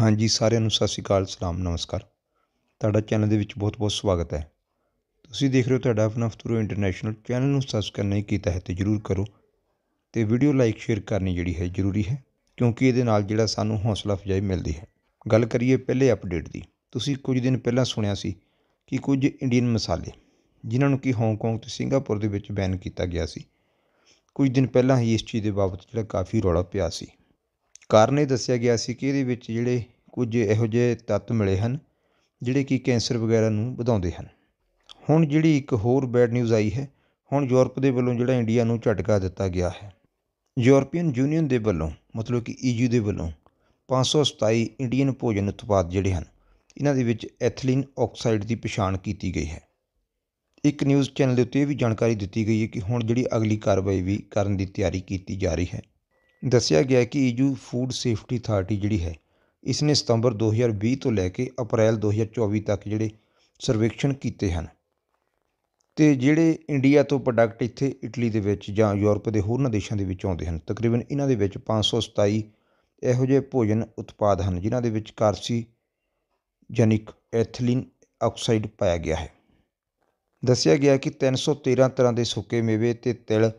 ਹਾਂਜੀ ਸਾਰਿਆਂ ਨੂੰ ਸਤਿ ਸ਼੍ਰੀ ਅਕਾਲ ਸਲਾਮ ਨਮਸਕਾਰ ਤੁਹਾਡਾ ਚੈਨਲ ਦੇ ਵਿੱਚ ਬਹੁਤ-ਬਹੁਤ ਸਵਾਗਤ ਹੈ ਤੁਸੀਂ ਦੇਖ ਰਹੇ ਹੋ ਤੁਹਾਡਾ ਆਪਣਾ ਫਤੂਰੋ ਇੰਟਰਨੈਸ਼ਨਲ ਚੈਨਲ ਨੂੰ ਸਬਸਕ੍ਰਾਈਬ ਨਹੀਂ ਕੀਤਾ ਹੈ ਤੇ ਜਰੂਰ ਕਰੋ ਤੇ ਵੀਡੀਓ ਲਾਈਕ ਸ਼ੇਅਰ ਕਰਨੀ ਜਿਹੜੀ ਹੈ ਜ਼ਰੂਰੀ ਹੈ ਕਿਉਂਕਿ ਇਹਦੇ ਨਾਲ ਜਿਹੜਾ ਸਾਨੂੰ ਹੌਸਲਾ ਫਜਾਈ ਮਿਲਦੀ ਹੈ ਗੱਲ ਕਰੀਏ ਪਹਿਲੇ ਅਪਡੇਟ ਦੀ ਤੁਸੀਂ ਕੁਝ ਦਿਨ ਪਹਿਲਾਂ ਸੁਣਿਆ ਸੀ ਕਿ ਕੁਝ ਇੰਡੀਅਨ ਮਸਾਲੇ ਜਿਨ੍ਹਾਂ ਨੂੰ ਕਿ ਹਾਂਗਕਾਂਗ ਤੇ ਸਿੰਗਾਪੁਰ ਦੇ ਵਿੱਚ ਬੈਨ ਕੀਤਾ ਗਿਆ ਸੀ ਕੁਝ ਦਿਨ ਪਹਿਲਾਂ ਹੀ ਇਸ ਚੀਜ਼ ਦੇ ਬਾਬਤ ਜਿਹੜਾ ਕਾਫੀ ਰੌਲਾ ਪਿਆ ਸੀ ਕਾਰਨ ਇਹ ਦੱਸਿਆ ਗਿਆ ਸੀ ਕਿ ਇਹਦੇ ਵਿੱਚ ਜਿਹੜੇ ਕੁਝ ਇਹੋ ਜਿਹੇ ਤੱਤ ਮਿਲੇ ਹਨ ਜਿਹੜੇ ਕਿ ਕੈਂਸਰ ਵਗੈਰਾ ਨੂੰ ਵਧਾਉਂਦੇ ਹਨ ਹੁਣ ਜਿਹੜੀ ਇੱਕ ਹੋਰ ਬੈਡ ਨਿਊਜ਼ ਆਈ ਹੈ ਹੁਣ ਯੂਰਪ ਦੇ ਵੱਲੋਂ ਜਿਹੜਾ ਇੰਡੀਆ ਨੂੰ ਝਟਕਾ ਦਿੱਤਾ ਗਿਆ ਹੈ ਯੂਰਪੀਅਨ ਯੂਨੀਅਨ ਦੇ ਵੱਲੋਂ ਮਤਲਬ ਕਿ ਈਯੂ ਦੇ ਵੱਲੋਂ 527 ਇੰਡੀਅਨ ਭੋਜਨ ਉਤਪਾਦ ਜਿਹੜੇ ਹਨ ਇਹਨਾਂ ਦੇ ਵਿੱਚ ਐਥਲੀਨ ਆਕਸਾਈਡ ਦੀ ਪਛਾਣ ਕੀਤੀ ਗਈ ਹੈ ਇੱਕ ਨਿਊਜ਼ ਚੈਨਲ ਦੇ ਉੱਤੇ ਇਹ ਵੀ ਜਾਣਕਾਰੀ ਦਿੱਤੀ ਗਈ ਹੈ ਕਿ ਹੁਣ ਜਿਹੜੀ ਅਗਲੀ ਕਾਰਵਾਈ ਵੀ ਕਰਨ ਦੀ ਤਿਆਰੀ ਕੀਤੀ ਜਾ ਰਹੀ ਹੈ ਦੱਸਿਆ ਗਿਆ ਕਿ ਈਯੂ ਫੂਡ ਸੇਫਟੀ ਅਥਾਰਟੀ ਜਿਹੜੀ ਹੈ ਇਸ ਨੇ ਸਤੰਬਰ 2020 ਤੋਂ ਲੈ ਕੇ ਅਪ੍ਰੈਲ 2024 ਤੱਕ ਜਿਹੜੇ ਸਰਵੇਖਣ ਕੀਤੇ ਹਨ ਤੇ ਜਿਹੜੇ ਇੰਡੀਆ ਤੋਂ ਪ੍ਰੋਡਕਟ ਇੱਥੇ ਇਟਲੀ ਦੇ ਵਿੱਚ ਜਾਂ ਯੂਰਪ ਦੇ ਹੋਰਨਾਂ ਦੇਸ਼ਾਂ ਦੇ ਵਿੱਚ ਆਉਂਦੇ ਹਨ ਤਕਰੀਬਨ ਇਹਨਾਂ ਦੇ ਵਿੱਚ 527 ਇਹੋ ਜਿਹੇ ਭੋਜਨ ਉਤਪਾਦ ਹਨ ਜਿਨ੍ਹਾਂ ਦੇ ਵਿੱਚ ਕਾਰਸੀ ਜੈਨਿਕ ਐਥਲੀਨ ਆਕਸਾਈਡ ਪਾਇਆ ਗਿਆ ਹੈ ਦੱਸਿਆ ਗਿਆ ਕਿ 313 ਤਰ੍ਹਾਂ ਦੇ ਸੁੱਕੇ ਮੇਵੇ ਤੇ ਤਿਲ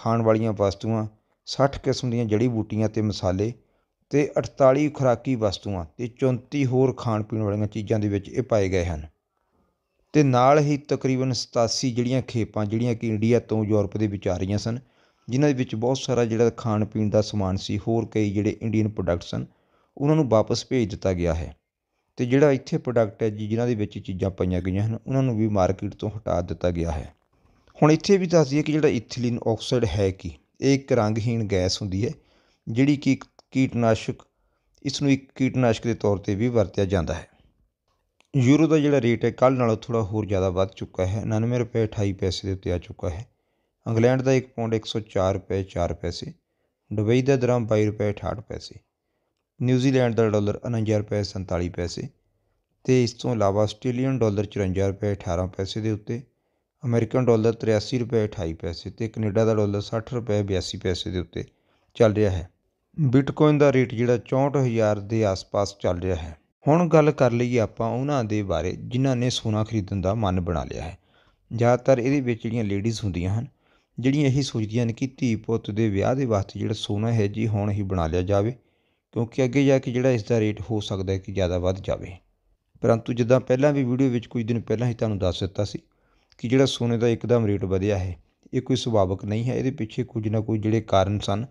ਖਾਣ ਵਾਲੀਆਂ ਵਸਤੂਆਂ ਸੱਠ ਕਿਸਮ ਦੀਆਂ ਜੜੀ ਬੂਟੀਆਂ ਅਤੇ ਮਸਾਲੇ ਅਤੇ ਅਠਤਾਲੀ ਖੁਰਾਕੀ ਵਸਤੂਆਂ ਅਤੇ ਚੌਂਤੀ ਹੋਰ ਖਾਣ ਪੀਣ ਵਾਲੀਆਂ ਚੀਜ਼ਾਂ ਦੇ ਵਿੱਚ ਇਹ ਪਾਏ ਗਏ ਹਨ ਅਤੇ ਨਾਲ ਹੀ ਤਕਰੀਬਨ ਸਤਾਸੀ ਜਿਹੜੀਆਂ ਖੇਪਾਂ ਜਿਹੜੀਆਂ ਕਿ ਇੰਡੀਆ ਤੋਂ ਯੂਰਪ ਦੇ ਵਿੱਚ ਆ ਰਹੀਆਂ ਸਨ ਜਿਨ੍ਹਾਂ ਦੇ ਵਿੱਚ ਬਹੁਤ ਸਾਰਾ ਜਿਹੜਾ ਖਾਣ ਪੀਣ ਦਾ ਸਮਾਨ ਸੀ ਹੋਰ ਕਈ ਜਿਹੜੇ ਇੰਡੀਅਨ ਪ੍ਰੋਡਕਟ ਸਨ ਉਹਨਾਂ ਨੂੰ ਵਾਪਸ ਭੇਜ ਦਿੱਤਾ ਗਿਆ ਹੈ ਅਤੇ ਜਿਹੜਾ ਇੱਥੇ ਪ੍ਰੋਡਕਟ ਹੈ ਜੀ ਜਿਨ੍ਹਾਂ ਦੇ ਵਿੱਚ ਚੀਜ਼ਾਂ ਪਾਈਆਂ ਗਈਆਂ ਹਨ ਉਹਨਾਂ ਨੂੰ ਵੀ ਮਾਰਕੀਟ ਤੋਂ ਹਟਾ ਦਿੱਤਾ ਗਿਆ ਹੈ ਹੁਣ ਇੱਥੇ ਵੀ ਦੱਸ ਦਈਏ ਕਿ ਜਿਹੜਾ ਇਥੀਲੀਨ ਆਕਸਾਈਡ ਹੈ ਕੀ ਇਹ ਇੱਕ ਰੰਗਹੀਣ ਗੈਸ ਹੁੰਦੀ ਹੈ ਜਿਹੜੀ ਕਿ ਕੀਟਨਾਸ਼ਕ ਇਸ ਨੂੰ ਇੱਕ ਕੀਟਨਾਸ਼ਕ ਦੇ ਤੌਰ ਤੇ ਵੀ ਵਰਤਿਆ ਜਾਂਦਾ ਹੈ ਯੂਰੋ ਦਾ ਜਿਹੜਾ ਰੇਟ ਹੈ ਕੱਲ ਨਾਲੋਂ ਥੋੜਾ ਹੋਰ ਜ਼ਿਆਦਾ ਵੱਧ ਚੁੱਕਾ ਹੈ 99 ਰੁਪਏ 28 ਪੈਸੇ ਦੇ ਉੱਤੇ ਆ ਚੁੱਕਾ ਹੈ ਇੰਗਲੈਂਡ ਦਾ 1 ਪਾਉਂਡ 104 ਰੁਪਏ 4 ਪੈਸੇ ਦੁਬਈ ਦਾ ਦਰਮ 22 ਰੁਪਏ 68 ਪੈਸੇ ਨਿਊਜ਼ੀਲੈਂਡ ਦਾ ਡਾਲਰ 49 ਰੁਪਏ 47 ਪੈਸੇ ਤੇ ਇਸ ਤੋਂ ਇਲਾਵਾ ਆਸਟ੍ਰੇਲੀਅਨ ਡਾਲਰ 54 ਰੁਪਏ 18 ਪੈਸੇ ਦੇ ਉੱਤੇ ਅਮਰੀਕਨ ਡਾਲਰ 83 ਰੁਪਏ 28 ਪੈਸੇ ਤੇ ਕੈਨੇਡਾ ਦਾ ਡਾਲਰ 60 ਰੁਪਏ 82 ਪੈਸੇ ਦੇ ਉੱਤੇ ਚੱਲ ਰਿਹਾ ਹੈ ਬਿਟਕੋਇਨ ਦਾ ਰੇਟ ਜਿਹੜਾ 64000 ਦੇ ਆਸ-ਪਾਸ ਚੱਲ ਰਿਹਾ ਹੈ ਹੁਣ ਗੱਲ ਕਰ ਲਈਏ ਆਪਾਂ ਉਹਨਾਂ ਦੇ ਬਾਰੇ ਜਿਨ੍ਹਾਂ ਨੇ ਸੋਨਾ ਖਰੀਦਣ ਦਾ ਮਨ ਬਣਾ ਲਿਆ ਹੈ ਜ਼ਿਆਦਾਤਰ ਇਹਦੇ ਵਿੱਚ ਜਿਹੜੀਆਂ ਲੇਡੀਜ਼ ਹੁੰਦੀਆਂ ਹਨ ਜਿਹੜੀਆਂ ਇਹੀ ਸੋਚਦੀਆਂ ਨੇ ਕਿ ਧੀ ਪੁੱਤ ਦੇ ਵਿਆਹ ਦੇ ਵਾਸਤੇ ਜਿਹੜਾ ਸੋਨਾ ਹੈ ਜੀ ਹੁਣ ਹੀ ਬਣਾ ਲਿਆ ਜਾਵੇ ਕਿਉਂਕਿ ਅੱਗੇ ਜਾ ਕੇ ਜਿਹੜਾ ਇਸ ਦਾ ਰੇਟ ਹੋ ਸਕਦਾ ਹੈ ਕਿ ਜ਼ਿਆਦਾ ਵੱਧ ਜਾਵੇ ਪਰੰਤੂ ਜਿੱਦਾਂ ਪਹਿਲਾਂ ਵੀ ਵੀਡੀਓ ਵਿੱਚ ਕੁਝ ਦਿਨ ਪਹਿਲਾਂ ਹੀ ਤੁਹਾਨੂੰ ਦੱਸ ਦਿੱਤਾ ਸੀ ਕਿ ਜਿਹੜਾ ਸੋਨੇ ਦਾ ਇੱਕਦਮ ਰੇਟ ਵਧਿਆ ਹੈ ਇਹ ਕੋਈ ਸੁਭਾਵਿਕ ਨਹੀਂ ਹੈ ਇਹਦੇ ਪਿੱਛੇ ਕੁਝ ਨਾ ਕੋਈ ਜਿਹੜੇ ਕਾਰਨ ਸਨ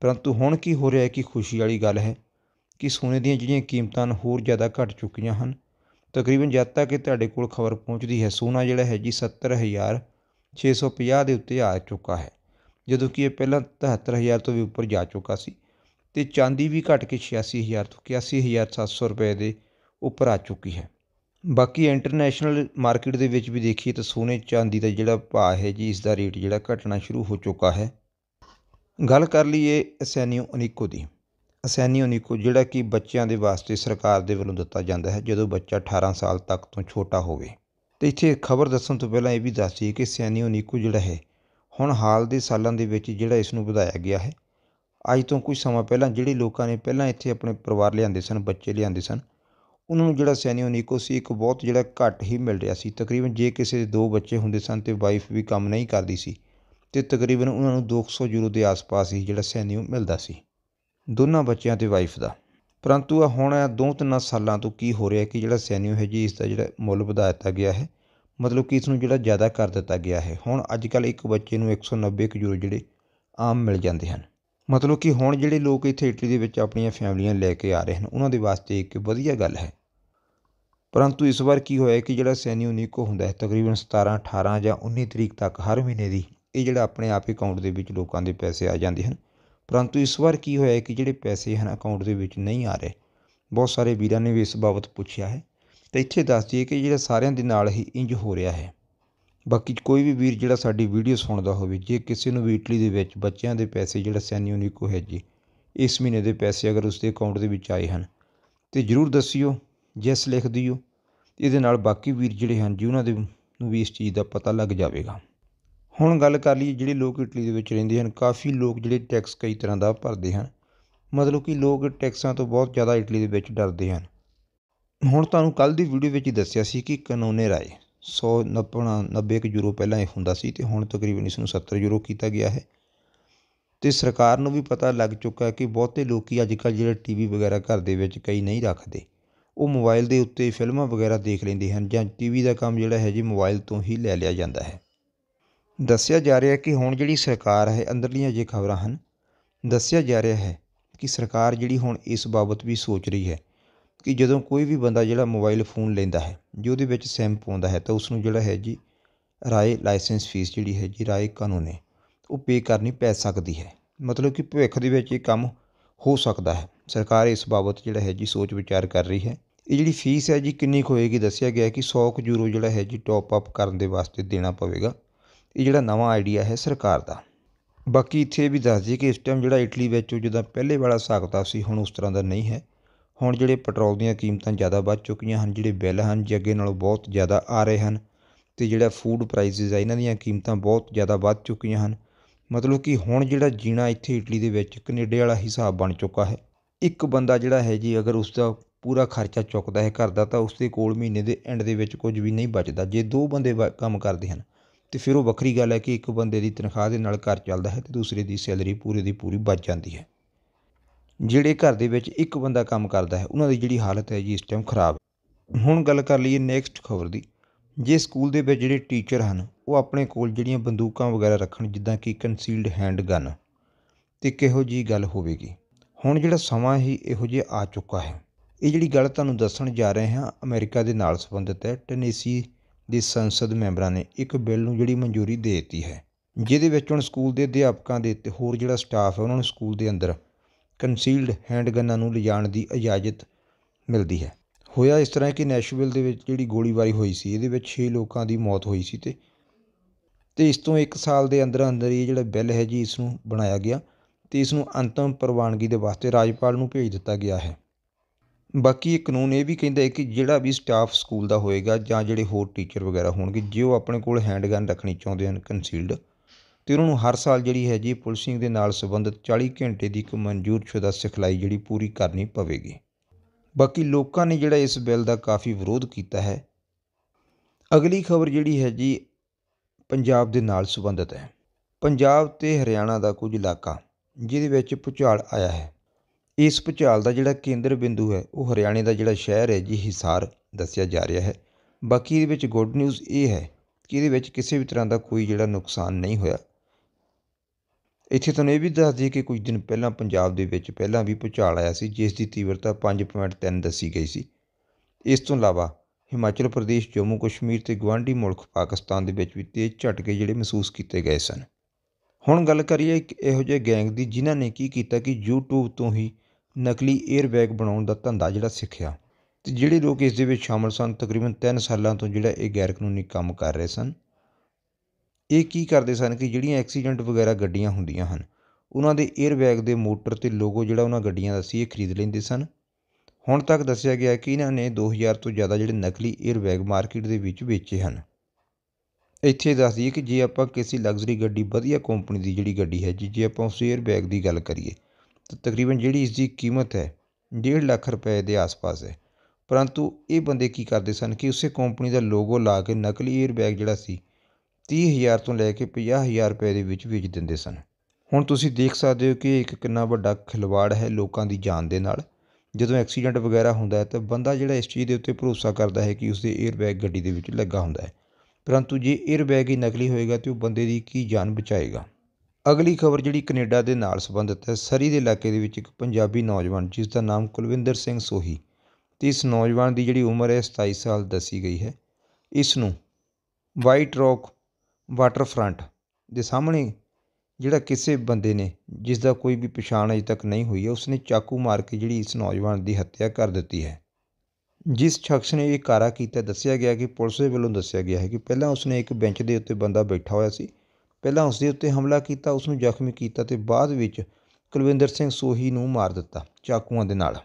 ਪਰੰਤੂ ਹੁਣ ਕੀ ਹੋ ਰਿਹਾ ਹੈ ਕਿ ਖੁਸ਼ੀ ਵਾਲੀ ਗੱਲ ਹੈ ਕਿ ਸੋਨੇ ਦੀਆਂ ਜਿਹੜੀਆਂ ਕੀਮਤਾਂ ਹੋਰ ਜ਼ਿਆਦਾ ਘਟ ਚੁੱਕੀਆਂ ਹਨ ਤਕਰੀਬਨ ਜਦ ਤੱਕ ਇਹ ਤੁਹਾਡੇ ਕੋਲ ਖਬਰ ਪਹੁੰਚਦੀ ਹੈ ਸੋਨਾ ਜਿਹੜਾ ਹੈ ਜੀ 70650 ਦੇ ਉੱਤੇ ਆ ਚੁੱਕਾ ਹੈ ਜਦੋਂ ਕਿ ਇਹ ਪਹਿਲਾਂ 73000 ਤੋਂ ਵੀ ਉੱਪਰ ਜਾ ਚੁੱਕਾ ਸੀ ਤੇ ਚਾਂਦੀ ਵੀ ਘਟ ਕੇ 86000 ਤੋਂ 81700 ਰੁਪਏ ਦੇ ਉੱਪਰ ਆ ਚੁੱਕੀ ਹੈ ਬਾਕੀ ਇੰਟਰਨੈਸ਼ਨਲ ਮਾਰਕੀਟ ਦੇ ਵਿੱਚ ਵੀ ਦੇਖੀਏ ਤਾਂ ਸੋਨੇ ਚਾਂਦੀ ਦਾ ਜਿਹੜਾ ਭਾਅ ਹੈ ਜੀ ਇਸ ਦਾ ਰੇਟ ਜਿਹੜਾ ਘਟਣਾ ਸ਼ੁਰੂ ਹੋ ਚੁੱਕਾ ਹੈ ਗੱਲ ਕਰ ਲਈਏ ਅਸੈਨੀਓ ਅਨਿਕੋ ਦੀ ਅਸੈਨੀਓ ਅਨਿਕੋ ਜਿਹੜਾ ਕਿ ਬੱਚਿਆਂ ਦੇ ਵਾਸਤੇ ਸਰਕਾਰ ਦੇ ਵੱਲੋਂ ਦਿੱਤਾ ਜਾਂਦਾ ਹੈ ਜਦੋਂ ਬੱਚਾ 18 ਸਾਲ ਤੱਕ ਤੋਂ ਛੋਟਾ ਹੋਵੇ ਤੇ ਇੱਥੇ ਖਬਰ ਦੱਸਣ ਤੋਂ ਪਹਿਲਾਂ ਇਹ ਵੀ ਦੱਸ ਦਈਏ ਕਿ ਅਸੈਨੀਓ ਅਨਿਕੋ ਜਿਹੜਾ ਹੈ ਹੁਣ ਹਾਲ ਦੇ ਸਾਲਾਂ ਦੇ ਵਿੱਚ ਜਿਹੜਾ ਇਸ ਨੂੰ ਵਧਾਇਆ ਗਿਆ ਹੈ ਅੱਜ ਤੋਂ ਕੁਝ ਸਮਾਂ ਪਹਿਲਾਂ ਜਿਹੜੇ ਲੋਕਾਂ ਨੇ ਪਹਿਲਾਂ ਇੱਥੇ ਆਪਣੇ ਪਰਿਵਾਰ ਲਿਆਂਦੇ ਸਨ ਬੱਚੇ ਲਿਆਂਦੇ ਸਨ ਉਹਨਾਂ ਨੂੰ ਜਿਹੜਾ ਸੈਨਿਓਨਿਕੋ ਸੀ ਇੱਕ ਬਹੁਤ ਜਿਹੜਾ ਘੱਟ ਹੀ ਮਿਲ ਰਿਹਾ ਸੀ ਤਕਰੀਬਨ ਜੇ ਕਿਸੇ ਦੇ ਦੋ ਬੱਚੇ ਹੁੰਦੇ ਸਨ ਤੇ ਵਾਈਫ ਵੀ ਕੰਮ ਨਹੀਂ ਕਰਦੀ ਸੀ ਤੇ ਤਕਰੀਬਨ ਉਹਨਾਂ ਨੂੰ 200 ਯੂਰੋ ਦੇ ਆਸ-ਪਾਸ ਹੀ ਜਿਹੜਾ ਸੈਨੀਓ ਮਿਲਦਾ ਸੀ ਦੋਨਾਂ ਬੱਚਿਆਂ ਤੇ ਵਾਈਫ ਦਾ ਪਰੰਤੂ ਆ ਹੁਣ ਦੋ ਤਿੰਨ ਸਾਲਾਂ ਤੋਂ ਕੀ ਹੋ ਰਿਹਾ ਕਿ ਜਿਹੜਾ ਸੈਨੀਓ ਹੈ ਜੀ ਇਸ ਦਾ ਜਿਹੜਾ ਮੁੱਲ ਵਧਾ ਦਿੱਤਾ ਗਿਆ ਹੈ ਮਤਲਬ ਕਿ ਇਸ ਨੂੰ ਜਿਹੜਾ ਜ਼ਿਆਦਾ ਕਰ ਦਿੱਤਾ ਗਿਆ ਹੈ ਹੁਣ ਅੱਜ ਕੱਲ ਇੱਕ ਬੱਚੇ ਨੂੰ 190 ਯੂਰੋ ਜਿਹੜੇ ਆਮ ਮਿਲ ਜਾਂਦੇ ਹਨ ਮਤਲਬ ਕਿ ਹੁਣ ਜਿਹੜੇ ਲੋਕ ਇੱਥੇ ਇਟਲੀ ਦੇ ਵਿੱਚ ਆਪਣੀਆਂ ਫੈਮਲੀਆਂ ਲੈ ਕੇ ਆ ਰਹੇ ਹਨ ਉਹਨਾਂ ਦੇ ਵਾਸਤੇ ਇੱਕ ਵਧੀਆ ਗੱਲ ਹੈ ਪਰੰਤੂ ਇਸ ਵਾਰ ਕੀ ਹੋਇਆ ਕਿ ਜਿਹੜਾ ਸੈਨੀ ਹੁੰਦਾ ਹੈ ਤਕਰੀਬਨ 17 18 ਜਾਂ 19 ਤਰੀਕ ਤੱਕ ਹਰ ਮਹੀਨੇ ਦੀ ਇਹ ਜਿਹੜਾ ਆਪਣੇ ਆਪ ਹੀ ਅਕਾਊਂਟ ਦੇ ਵਿੱਚ ਲੋਕਾਂ ਦੇ ਪੈਸੇ ਆ ਜਾਂਦੇ ਹਨ ਪਰੰਤੂ ਇਸ ਵਾਰ ਕੀ ਹੋਇਆ ਕਿ ਜਿਹੜੇ ਪੈਸੇ ਹਨ ਅਕਾਊਂਟ ਦੇ ਵਿੱਚ ਨਹੀਂ ਆ ਰਹੇ ਬਹੁਤ ਸਾਰੇ ਵੀਰਾਂ ਨੇ ਵੀ ਇਸ ਬਾਬਤ ਪੁੱਛਿਆ ਹੈ ਤਾਂ ਇੱਥੇ ਦੱਸ ਦਈਏ ਕਿ ਜਿਹੜਾ ਸਾਰਿਆਂ ਦੇ ਨਾਲ ਹੀ ਇੰਜ ਹੋ ਰਿਹਾ ਹੈ ਬਾਕੀ ਕੋਈ ਵੀ ਵੀਰ ਜਿਹੜਾ ਸਾਡੀ ਵੀਡੀਓ ਸੁਣਦਾ ਹੋਵੇ ਜੇ ਕਿਸੇ ਨੂੰ ਵੀ ਇਟਲੀ ਦੇ ਵਿੱਚ ਬੱਚਿਆਂ ਦੇ ਪੈਸੇ ਜਿਹੜਾ ਸੈਨੀ ਹੈ ਜੀ ਇਸ ਮਹੀਨੇ ਦੇ ਪੈਸੇ ਅਗਰ ਉਸਦੇ ਅਕਾਊਂਟ ਦੇ ਵਿੱਚ ਆਏ ਹਨ ਤੇ ਜਰੂਰ ਦੱਸਿਓ ਜਿਸ ਲਿਖ ਦਿਓ ਇਹਦੇ ਨਾਲ ਬਾਕੀ ਵੀਰ ਜਿਹੜੇ ਹਨ ਜੀ ਉਹਨਾਂ ਦੇ ਨੂੰ ਵੀ ਇਸ ਚੀਜ਼ ਦਾ ਪਤਾ ਲੱਗ ਜਾਵੇਗਾ ਹੁਣ ਗੱਲ ਕਰ ਲਈਏ ਜਿਹੜੇ ਲੋਕ ਇਟਲੀ ਦੇ ਵਿੱਚ ਰਹਿੰਦੇ ਹਨ ਕਾਫੀ ਲੋਕ ਜਿਹੜੇ ਟੈਕਸ ਕਈ ਤਰ੍ਹਾਂ ਦਾ ਭਰਦੇ ਹਨ ਮਤਲਬ ਕਿ ਲੋਕ ਟੈਕਸਾਂ ਤੋਂ ਬਹੁਤ ਜ਼ਿਆਦਾ ਇਟਲੀ ਦੇ ਵਿੱਚ ਡਰਦੇ ਹਨ ਹੁਣ ਤੁਹਾਨੂੰ ਕੱਲ ਦੀ ਵੀਡੀਓ ਵਿੱਚ ਦੱਸਿਆ ਸੀ ਕਿ ਕਾਨੂੰਨੇ ਰਾਏ 190 ਕੁ ਯੂਰੋ ਪਹਿਲਾਂ ਇਹ ਹੁੰਦਾ ਸੀ ਤੇ ਹੁਣ ਤਕਰੀਬਨ ਇਸ ਨੂੰ 70 ਯੂਰੋ ਕੀਤਾ ਗਿਆ ਹੈ ਤੇ ਸਰਕਾਰ ਨੂੰ ਵੀ ਪਤਾ ਲੱਗ ਚੁੱਕਾ ਹੈ ਕਿ ਬਹੁਤੇ ਲੋਕੀ ਅੱਜ ਕੱਲ ਜਿਹੜੇ ਟੀਵੀ ਵਗੈਰਾ ਘਰ ਦੇ ਵਿੱਚ ਕਈ ਨਹੀਂ ਰੱਖਦੇ ਉਹ ਮੋਬਾਈਲ ਦੇ ਉੱਤੇ ਫਿਲਮਾਂ ਵਗੈਰਾ ਦੇਖ ਲੈਂਦੇ ਹਨ ਜਾਂ ਟੀ ਵੀ ਦਾ ਕੰਮ ਜਿਹੜਾ ਹੈ ਜੀ ਮੋਬਾਈਲ ਤੋਂ ਹੀ ਲੈ ਲਿਆ ਜਾਂਦਾ ਹੈ ਦੱਸਿਆ ਜਾ ਰਿਹਾ ਕਿ ਹੁਣ ਜਿਹੜੀ ਸਰਕਾਰ ਹੈ ਅੰਦਰਲੀਆਂ ਜੇ ਖਬਰਾਂ ਹਨ ਦੱਸਿਆ ਜਾ ਰਿਹਾ ਹੈ ਕਿ ਸਰਕਾਰ ਜਿਹੜੀ ਹੁਣ ਇਸ ਬਾਬਤ ਵੀ ਸੋਚ ਰਹੀ ਹੈ ਕਿ ਜਦੋਂ ਕੋਈ ਵੀ ਬੰਦਾ ਜਿਹੜਾ ਮੋਬਾਈਲ ਫੋਨ ਲੈਂਦਾ ਹੈ ਜੇ ਉਹਦੇ ਵਿੱਚ ਸਿਮ ਪਾਉਂਦਾ ਹੈ ਤਾਂ ਉਸ ਨੂੰ ਜਿਹੜਾ ਹੈ ਜੀ ਰਾਏ ਲਾਇਸੈਂਸ ਫੀਸ ਜਿਹੜੀ ਹੈ ਜੀ ਰਾਏ ਕਾਨੂੰਨ ਹੈ ਉਹ ਪੇ ਕਰਨੀ ਪੈ ਸਕਦੀ ਹੈ ਮਤਲਬ ਕਿ ਭਵਿੱਖ ਦੇ ਵਿੱਚ ਇਹ ਕੰਮ ਹੋ ਸਕਦਾ ਹੈ ਸਰਕਾਰ ਇਸ ਬਾਬਤ ਜਿਹੜਾ ਹੈ ਜੀ ਸੋਚ ਵਿਚਾਰ ਕਰ ਰਹੀ ਹੈ ਇਹ ਜਿਹੜੀ ਫੀਸ ਹੈ ਜੀ ਕਿੰਨੀ ਹੋਏਗੀ ਦੱਸਿਆ ਗਿਆ ਕਿ 100 ਕੁ ਯੂਰੋ ਜਿਹੜਾ ਹੈ ਜੀ ਟੌਪ ਅਪ ਕਰਨ ਦੇ ਵਾਸਤੇ ਦੇਣਾ ਪਵੇਗਾ ਇਹ ਜਿਹੜਾ ਨਵਾਂ ਆਈਡੀਆ ਹੈ ਸਰਕਾਰ ਦਾ ਬਾਕੀ ਇੱਥੇ ਵੀ ਦੱਸ ਦਈਏ ਕਿ ਇਸ ਟਾਈਮ ਜਿਹੜਾ ਇਟਲੀ ਵਿੱਚ ਜਿਹਦਾ ਪਹਿਲੇ ਵਾਲਾ ਸਾਕਤਾ ਸੀ ਹੁਣ ਉਸ ਤਰ੍ਹਾਂ ਦਾ ਨਹੀਂ ਹੈ ਹੁਣ ਜਿਹੜੇ ਪੈਟਰੋਲ ਦੀਆਂ ਕੀਮਤਾਂ ਜ਼ਿਆਦਾ ਵੱਧ ਚੁੱਕੀਆਂ ਹਨ ਜਿਹੜੇ ਬਿੱਲ ਹਨ ਜੀ ਅੱਗੇ ਨਾਲੋਂ ਬਹੁਤ ਜ਼ਿਆਦਾ ਆ ਰਹੇ ਹਨ ਤੇ ਜਿਹੜਾ ਫੂਡ ਪ੍ਰਾਈਸਿਸ ਆ ਇਹਨਾਂ ਦੀਆਂ ਕੀਮਤਾਂ ਬਹੁਤ ਜ਼ਿਆਦਾ ਵੱਧ ਚੁੱਕੀਆਂ ਹਨ ਮਤਲਬ ਕਿ ਹੁਣ ਜਿਹੜਾ ਜੀਣਾ ਇੱਥੇ ਇਟਲੀ ਦੇ ਵਿੱਚ ਕੈਨੇਡਾ ਵਾਲਾ ਹਿਸਾਬ ਬਣ ਚੁੱਕਾ ਹੈ ਇੱਕ ਬੰਦਾ ਜਿਹੜਾ ਹੈ ਜੀ ਅਗਰ ਉਸਦਾ ਪੂਰਾ ਖਰਚਾ ਚੁੱਕਦਾ ਹੈ ਘਰ ਦਾ ਤਾਂ ਉਸਦੇ ਕੋਲ ਮਹੀਨੇ ਦੇ ਐਂਡ ਦੇ ਵਿੱਚ ਕੁਝ ਵੀ ਨਹੀਂ ਬਚਦਾ ਜੇ ਦੋ ਬੰਦੇ ਕੰਮ ਕਰਦੇ ਹਨ ਤਾਂ ਫਿਰ ਉਹ ਵੱਖਰੀ ਗੱਲ ਹੈ ਕਿ ਇੱਕ ਬੰਦੇ ਦੀ ਤਨਖਾਹ ਦੇ ਨਾਲ ਘਰ ਚੱਲਦਾ ਹੈ ਅਤੇ ਦੂਸਰੇ ਦੀ ਸੈਲਰੀ ਪੂਰੇ ਦੀ ਪੂਰੀ ਬਚ ਜਾਂਦੀ ਹੈ ਜਿਹੜੇ ਘਰ ਦੇ ਵਿੱਚ ਇੱਕ ਬੰਦਾ ਕੰਮ ਕਰਦਾ ਹੈ ਉਹਨਾਂ ਦੀ ਜਿਹੜੀ ਹਾਲਤ ਹੈ ਜੀ ਇਸ ਟਾਈਮ ਖਰਾਬ ਹੁਣ ਗੱਲ ਕਰ ਲਈਏ ਨੈਕਸਟ ਖਬਰ ਦੀ ਜੇ ਸਕੂਲ ਦੇ ਵਿੱਚ ਜਿਹੜੇ ਟੀਚਰ ਹਨ ਉਹ ਆਪਣੇ ਕੋਲ ਜਿਹੜੀਆਂ ਬੰਦੂਕਾਂ ਵਗੈਰਾ ਰੱਖਣ ਜਿੱਦਾਂ ਕਿ ਕੰਸੀਲਡ ਹੈਂਡ ਗਨ ਤੇ ਕਿਹੋ ਜੀ ਗੱਲ ਹੋਵੇਗੀ ਹੁਣ ਜਿਹੜਾ ਸਮਾਂ ਹੀ ਇਹੋ ਜਿਹਾ ਆ ਚੁੱਕਾ ਹੈ ਇਹ ਜਿਹੜੀ ਗੱਲ ਤੁਹਾਨੂੰ ਦੱਸਣ ਜਾ ਰਹੇ ਹਾਂ ਅਮਰੀਕਾ ਦੇ ਨਾਲ ਸੰਬੰਧਿਤ ਹੈ ਟੈਨੇਸੀ ਦੀ ਸੰਸਦ ਮੈਂਬਰਾਂ ਨੇ ਇੱਕ ਬਿੱਲ ਨੂੰ ਜਿਹੜੀ ਮਨਜ਼ੂਰੀ ਦੇ ਦਿੱਤੀ ਹੈ ਜਿਹਦੇ ਵਿੱਚ ਹੁਣ ਸਕੂਲ ਦੇ ਅਧਿਆਪਕਾਂ ਦੇ ਤੇ ਹੋਰ ਜਿਹੜਾ ਸਟਾਫ ਹੈ ਉਹਨਾਂ ਨੂੰ ਸਕੂਲ ਦੇ ਅੰਦਰ ਕਨਸੀਲਡ ਹੈਂਡਗਨਾਂ ਨੂੰ ਲਿਜਾਣ ਦੀ ਇਜਾਜ਼ਤ ਮਿਲਦੀ ਹੈ ਹੋਇਆ ਇਸ ਤਰ੍ਹਾਂ ਕਿ ਨੈਸ਼ਵਿਲ ਦੇ ਵਿੱਚ ਜਿਹੜੀ ਗੋਲੀਬਾਰੀ ਹੋਈ ਸੀ ਇਹਦੇ ਵਿੱਚ 6 ਲੋਕਾਂ ਦੀ ਮੌਤ ਹੋਈ ਸੀ ਤੇ ਤੇ ਇਸ ਤੋਂ 1 ਸਾਲ ਦੇ ਅੰਦਰ ਅੰਦਰ ਇਹ ਜਿਹੜਾ ਬਿੱਲ ਹੈ ਜੀ ਇਸ ਨੂੰ ਬਣਾਇਆ ਗਿਆ ਤੇ ਇਸ ਨੂੰ ਅੰਤਮ ਪ੍ਰਵਾਨਗੀ ਦੇ ਵਾਸਤੇ ਰਾਜਪਾਲ ਨੂੰ ਭੇਜ ਦਿੱਤਾ ਗਿਆ ਹੈ ਬਾਕੀ ਇਹ ਕਾਨੂੰਨ ਇਹ ਵੀ ਕਹਿੰਦਾ ਹੈ ਕਿ ਜਿਹੜਾ ਵੀ ਸਟਾਫ ਸਕੂਲ ਦਾ ਹੋਏਗਾ ਜਾਂ ਜਿਹੜੇ ਹੋਰ ਟੀਚਰ ਵਗੈਰਾ ਹੋਣਗੇ ਜੇ ਉਹ ਆਪਣੇ ਕੋਲ ਹੈਂਡਗਨ ਰੱਖਣੀ ਚਾਹੁੰਦੇ ਹਨ ਕਨਸੀਲਡ ਤੇ ਉਹਨਾਂ ਨੂੰ ਹਰ ਸਾਲ ਜਿਹੜੀ ਹੈ ਜੀ ਪੁਲਿਸਿੰਗ ਦੇ ਨਾਲ ਸੰਬੰਧਿਤ 40 ਘੰਟੇ ਦੀ ਇੱਕ ਮਨਜ਼ੂਰਸ਼ੁਦਾ ਸਿਖਲਾਈ ਜਿਹੜੀ ਪੂਰੀ ਕਰਨੀ ਪਵੇਗੀ ਬਾਕੀ ਲੋਕਾਂ ਨੇ ਜਿਹੜਾ ਇਸ ਬਿੱਲ ਦਾ ਕਾਫੀ ਵਿਰੋਧ ਕੀਤਾ ਹੈ ਅਗਲੀ ਖਬਰ ਜਿਹੜੀ ਹੈ ਜੀ ਪੰਜਾਬ ਦੇ ਨਾਲ ਸੰਬੰਧਿਤ ਹੈ ਪੰਜਾਬ ਤੇ ਹਰਿਆਣਾ ਦਾ ਕੁਝ ਇਲਾਕਾ ਜਿਹਦੇ ਵਿੱਚ ਪੁਚਾਲ ਆਇਆ ਹੈ ਇਸ ਪੁਚਾਲ ਦਾ ਜਿਹੜਾ ਕੇਂਦਰ ਬਿੰਦੂ ਹੈ ਉਹ ਹਰਿਆਣੇ ਦਾ ਜਿਹੜਾ ਸ਼ਹਿਰ ਹੈ ਜੀ ਹਿਸਾਰ ਦੱਸਿਆ ਜਾ ਰਿਹਾ ਹੈ ਬਾਕੀ ਇਹਦੇ ਵਿੱਚ ਗੁੱਡ ਨਿਊਜ਼ ਇਹ ਹੈ ਕਿ ਇਹਦੇ ਵਿੱਚ ਕਿਸੇ ਵੀ ਤਰ੍ਹਾਂ ਦਾ ਕੋਈ ਜਿਹੜਾ ਨੁਕਸਾਨ ਨਹੀਂ ਹੋਇਆ ਇੱਥੇ ਤੁਹਾਨੂੰ ਇਹ ਵੀ ਦੱਸ ਦਈਏ ਕਿ ਕੁਝ ਦਿਨ ਪਹਿਲਾਂ ਪੰਜਾਬ ਦੇ ਵਿੱਚ ਪਹਿਲਾਂ ਵੀ ਪੁਚਾਲ ਆਇਆ ਸੀ ਜਿਸ ਦੀ ਤੀਵਰਤਾ 5.3 ਦੱਸੀ ਗਈ ਸੀ ਇਸ ਤੋਂ ਇਲਾਵਾ ਹਿਮਾਚਲ ਪ੍ਰਦੇਸ਼ ਜੰਮੂ ਕਸ਼ਮੀਰ ਤੇ ਗਵਾਂਢੀ ਮੁਲਕ ਪਾਕਿਸਤਾਨ ਦੇ ਵਿੱਚ ਵੀ ਤੇਜ਼ ਝਟਕੇ ਜਿਹੜੇ ਮਹਿਸੂਸ ਕੀਤੇ ਗਏ ਸਨ ਹੁਣ ਗੱਲ ਕਰੀਏ ਇੱਕ ਇਹੋ ਜਿਹੇ ਗੈਂਗ ਦੀ ਜਿਨ੍ਹਾਂ ਨੇ ਕੀ ਕੀਤਾ ਕਿ YouTube ਤੋਂ ਹੀ ਨਕਲੀ 에ਅਰਬੈਗ ਬਣਾਉਣ ਦਾ ਧੰਦਾ ਜਿਹੜਾ ਸਿੱਖਿਆ ਤੇ ਜਿਹੜੇ ਲੋਕ ਇਸ ਦੇ ਵਿੱਚ ਸ਼ਾਮਲ ਸਨ ਤਕਰੀਬਨ 3 ਸਾਲਾਂ ਤੋਂ ਜਿਹੜਾ ਇਹ ਗੈਰ ਕਾਨੂੰਨੀ ਕੰਮ ਕਰ ਰਹੇ ਸਨ ਇਹ ਕੀ ਕਰਦੇ ਸਨ ਕਿ ਜਿਹੜੀਆਂ ਐਕਸੀਡੈਂਟ ਵਗੈਰਾ ਗੱਡੀਆਂ ਹੁੰਦੀਆਂ ਹਨ ਉਹਨਾਂ ਦੇ 에ਅਰਬੈਗ ਦੇ ਮੋਟਰ ਤੇ ਲੋਗੋ ਜਿਹੜਾ ਉਹਨਾਂ ਗੱਡੀਆਂ ਦਾ ਸੀ ਇਹ ਖਰੀਦ ਲੈਂਦੇ ਸਨ ਹੁਣ ਤੱਕ ਦੱਸਿਆ ਗਿਆ ਕਿ ਇਹਨਾਂ ਨੇ 2000 ਤੋਂ ਜ਼ਿਆਦਾ ਜਿਹੜੇ ਨਕਲੀ 에ਅਰਬੈਗ ਮਾਰਕੀਟ ਦੇ ਵਿੱਚ ਵੇਚੇ ਹਨ ਇੱਥੇ ਦੱਸ ਦਈਏ ਕਿ ਜੇ ਆਪਾਂ ਕਿਸੇ ਲਗਜ਼ਰੀ ਗੱਡੀ ਵਧੀਆ ਕੰਪਨੀ ਦੀ ਜਿਹੜੀ ਗੱਡੀ ਹੈ ਜੀ ਜੇ ਆਪਾਂ ਉਸ ਏਅਰਬੈਗ ਦੀ ਗੱਲ ਕਰੀਏ ਤਾਂ ਤਕਰੀਬਨ ਜਿਹੜੀ ਇਸ ਦੀ ਕੀਮਤ ਹੈ ਡੇਢ ਲੱਖ ਰੁਪਏ ਦੇ ਆਸ ਪਾਸ ਹੈ ਪਰੰਤੂ ਇਹ ਬੰਦੇ ਕੀ ਕਰਦੇ ਸਨ ਕਿ ਉਸੇ ਕੰਪਨੀ ਦਾ ਲੋਗੋ ਲਾ ਕੇ ਨਕਲੀ ਏਅਰਬੈਗ ਜਿਹੜਾ ਸੀ 30000 ਤੋਂ ਲੈ ਕੇ 50000 ਰੁਪਏ ਦੇ ਵਿੱਚ ਵੇਚ ਦਿੰਦੇ ਸਨ ਹੁਣ ਤੁਸੀਂ ਦੇਖ ਸਕਦੇ ਹੋ ਕਿ ਇੱਕ ਕਿੰਨਾ ਵੱਡਾ ਖਿਲਵਾੜ ਹੈ ਲੋਕਾਂ ਦੀ ਜਾਨ ਦੇ ਨਾਲ ਜਦੋਂ ਐਕਸੀਡੈਂਟ ਵਗੈਰਾ ਹੁੰਦਾ ਹੈ ਤਾਂ ਬੰਦਾ ਜਿਹੜਾ ਇਸ ਚੀਜ਼ ਦੇ ਉੱਤੇ ਭਰੋਸਾ ਕਰਦਾ ਹੈ ਕਿ ਉਸਦੇ ਏਅਰਬੈਗ ਗੱਡੀ ਦੇ ਵਿੱਚ ਲੱਗਾ ਹੁੰਦਾ ਹੈ ਪਰੰਤੂ ਜੇ 에ਅਰਬੈਗ ਹੀ ਨਕਲੀ ਹੋਏਗਾ ਤੇ ਉਹ ਬੰਦੇ ਦੀ ਕੀ ਜਾਨ ਬਚਾਏਗਾ ਅਗਲੀ ਖਬਰ ਜਿਹੜੀ ਕੈਨੇਡਾ ਦੇ ਨਾਲ ਸੰਬੰਧਿਤ ਹੈ ਸਰੀ ਦੇ ਇਲਾਕੇ ਦੇ ਵਿੱਚ ਇੱਕ ਪੰਜਾਬੀ ਨੌਜਵਾਨ ਜਿਸ ਦਾ ਨਾਮ ਕੁਲਵਿੰਦਰ ਸਿੰਘ ਸੋਹੀ ਤੇ ਇਸ ਨੌਜਵਾਨ ਦੀ ਜਿਹੜੀ ਉਮਰ ਹੈ 27 ਸਾਲ ਦੱਸੀ ਗਈ ਹੈ ਇਸ ਨੂੰ ਵਾਈਟ ਰੌਕ ਵਾਟਰਫਰੰਟ ਦੇ ਸਾਹਮਣੇ ਜਿਹੜਾ ਕਿਸੇ ਬੰਦੇ ਨੇ ਜਿਸ ਦਾ ਕੋਈ ਵੀ ਪਛਾਣ ਅਜੇ ਤੱਕ ਨਹੀਂ ਹੋਈ ਹੈ ਉਸਨੇ ਚਾਕੂ ਮਾਰ ਕੇ ਜਿਹੜੀ ਇਸ ਨੌਜਵਾਨ ਦੀ ਹੱਤਿਆ ਕਰ ਦਿੱਤੀ ਹੈ ਜਿਸ ਸ਼ਖਸ ਨੇ ਇਹ ਕਾਰਾ ਕੀਤਾ ਦੱਸਿਆ ਗਿਆ ਕਿ ਪੁਲਿਸ ਦੇ ਵੱਲੋਂ ਦੱਸਿਆ ਗਿਆ ਹੈ ਕਿ ਪਹਿਲਾਂ ਉਸਨੇ ਇੱਕ ਬੈਂਚ ਦੇ ਉੱਤੇ ਬੰਦਾ ਬੈਠਾ ਹੋਇਆ ਸੀ ਪਹਿਲਾਂ ਉਸ ਦੇ ਉੱਤੇ ਹਮਲਾ ਕੀਤਾ ਉਸ ਨੂੰ ਜ਼ਖਮੀ ਕੀਤਾ ਤੇ ਬਾਅਦ ਵਿੱਚ ਕੁਲਵਿੰਦਰ ਸਿੰਘ ਸੋਹੀ ਨੂੰ ਮਾਰ ਦਿੱਤਾ ਚਾਕੂਆਂ ਦੇ ਨਾਲ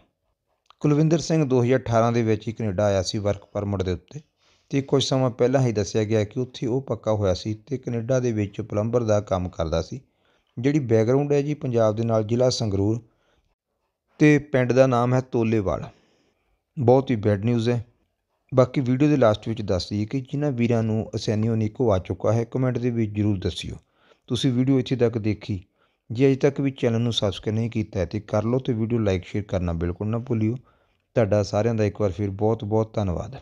ਕੁਲਵਿੰਦਰ ਸਿੰਘ 2018 ਦੇ ਵਿੱਚ ਹੀ ਕੈਨੇਡਾ ਆਇਆ ਸੀ ਵਰਕ ਪਰਮਿਟ ਦੇ ਉੱਤੇ ਤੇ ਕੁਝ ਸਮਾਂ ਪਹਿਲਾਂ ਹੀ ਦੱਸਿਆ ਗਿਆ ਕਿ ਉੱਥੇ ਉਹ ਪੱਕਾ ਹੋਇਆ ਸੀ ਤੇ ਕੈਨੇਡਾ ਦੇ ਵਿੱਚ ਪਲੰਬਰ ਦਾ ਕੰਮ ਕਰਦਾ ਸੀ ਜਿਹੜੀ ਬੈਕਗ੍ਰਾਉਂਡ ਹੈ ਜੀ ਪੰਜਾਬ ਦੇ ਨਾਲ ਜ਼ਿਲ੍ਹਾ ਸੰਗਰੂਰ ਤੇ ਪਿੰਡ ਦਾ ਨਾਮ ਹੈ ਤੋਲੇਵਾਲ ਬਹੁਤ ਹੀ ਬੈਡ ਨਿਊਜ਼ ਹੈ ਬਾਕੀ ਵੀਡੀਓ ਦੇ ਲਾਸਟ ਵਿੱਚ ਦੱਸ ਦਈਏ ਕਿ ਜਿਨ੍ਹਾਂ ਵੀਰਾਂ ਨੂੰ ਅਸੈਨੀਓ ਨਿਕੋ ਆ ਚੁੱਕਾ ਹੈ ਕਮੈਂਟ ਦੇ ਵਿੱਚ ਜ਼ਰੂਰ ਦੱਸਿਓ ਤੁਸੀਂ ਵੀਡੀਓ ਇੱਥੇ ਤੱਕ ਦੇਖੀ ਜੇ ਅਜੇ ਤੱਕ ਵੀ ਚੈਨਲ ਨੂੰ ਸਬਸਕ੍ਰਾਈਬ ਨਹੀਂ ਕੀਤਾ ਤੇ ਕਰ ਲਓ ਤੇ ਵੀਡੀਓ ਲਾਈਕ ਸ਼ੇਅਰ ਕਰਨਾ ਬਿਲਕੁਲ ਨਾ ਭੁੱਲਿਓ ਤੁਹਾਡਾ ਸਾਰਿਆਂ ਦਾ ਇੱਕ ਵਾਰ ਫਿਰ ਬਹੁਤ ਬਹੁਤ ਧੰਨਵਾਦ